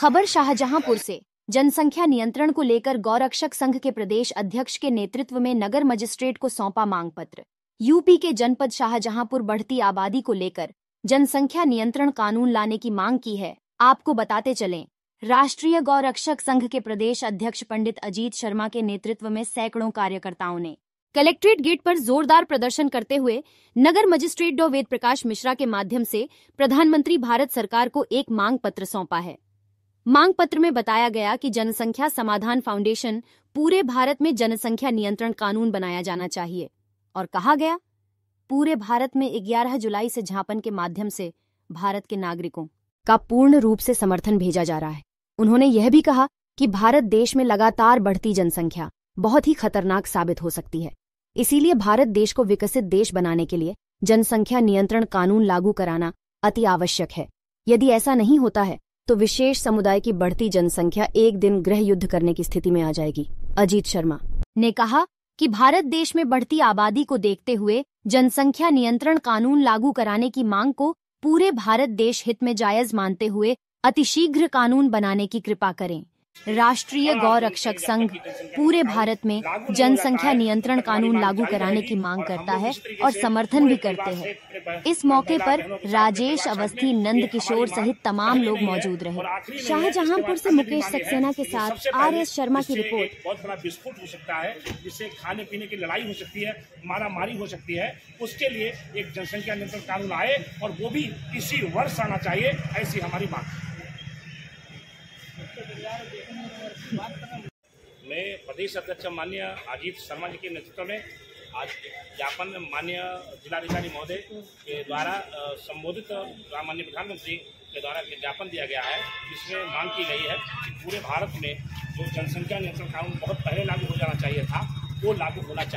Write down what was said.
खबर शाहजहांपुर से जनसंख्या नियंत्रण को लेकर गौरक्षक संघ के प्रदेश अध्यक्ष के नेतृत्व में नगर मजिस्ट्रेट को सौंपा मांग पत्र यूपी के जनपद शाहजहांपुर बढ़ती आबादी को लेकर जनसंख्या नियंत्रण कानून लाने की मांग की है आपको बताते चलें राष्ट्रीय गौरक्षक संघ के प्रदेश अध्यक्ष पंडित अजीत शर्मा के नेतृत्व में सैकड़ों कार्यकर्ताओं ने कलेक्ट्रेट गेट पर जोरदार प्रदर्शन करते हुए नगर मजिस्ट्रेट डॉ वेद प्रकाश मिश्रा के माध्यम से प्रधानमंत्री भारत सरकार को एक मांग पत्र सौंपा है मांग पत्र में बताया गया कि जनसंख्या समाधान फाउंडेशन पूरे भारत में जनसंख्या नियंत्रण कानून बनाया जाना चाहिए और कहा गया पूरे भारत में 11 जुलाई से झापन के माध्यम से भारत के नागरिकों का पूर्ण रूप से समर्थन भेजा जा रहा है उन्होंने यह भी कहा कि भारत देश में लगातार बढ़ती जनसंख्या बहुत ही खतरनाक साबित हो सकती है इसीलिए भारत देश को विकसित देश बनाने के लिए जनसंख्या नियंत्रण कानून लागू कराना अति आवश्यक है यदि ऐसा नहीं होता है तो विशेष समुदाय की बढ़ती जनसंख्या एक दिन गृह युद्ध करने की स्थिति में आ जाएगी अजीत शर्मा ने कहा कि भारत देश में बढ़ती आबादी को देखते हुए जनसंख्या नियंत्रण कानून लागू कराने की मांग को पूरे भारत देश हित में जायज मानते हुए अतिशीघ्र कानून बनाने की कृपा करें राष्ट्रीय गौ रक्षक संघ पूरे भारत में जनसंख्या नियंत्रण कानून लागू कराने की मांग करता है और समर्थन भी करते हैं इस मौके पर राजेश अवस्थी नंद किशोर सहित तमाम लोग मौजूद रहे शाहजहांपुर से मुकेश सक्सेना के साथ आर एस शर्मा की रिपोर्ट बहुत बड़ा विस्फोट हो सकता है जिससे खाने पीने की लड़ाई हो सकती है मारामारी हो सकती है उसके लिए एक जनसंख्या नियंत्रण कानून आए और वो भी इसी वर्ष आना चाहिए ऐसी हमारी मांग मैं प्रदेश अध्यक्ष मान्य अजीत शर्मा जी के नेतृत्व में आज ज्ञापन मान्य जिलाधिकारी महोदय के द्वारा संबोधित माननीय प्रधानमंत्री के द्वारा ज्ञापन दिया गया है जिसमें मांग की गई है कि पूरे भारत में जो जनसंख्या नियंत्रण कानून बहुत पहले लागू हो जाना चाहिए था वो लागू होना चाहिए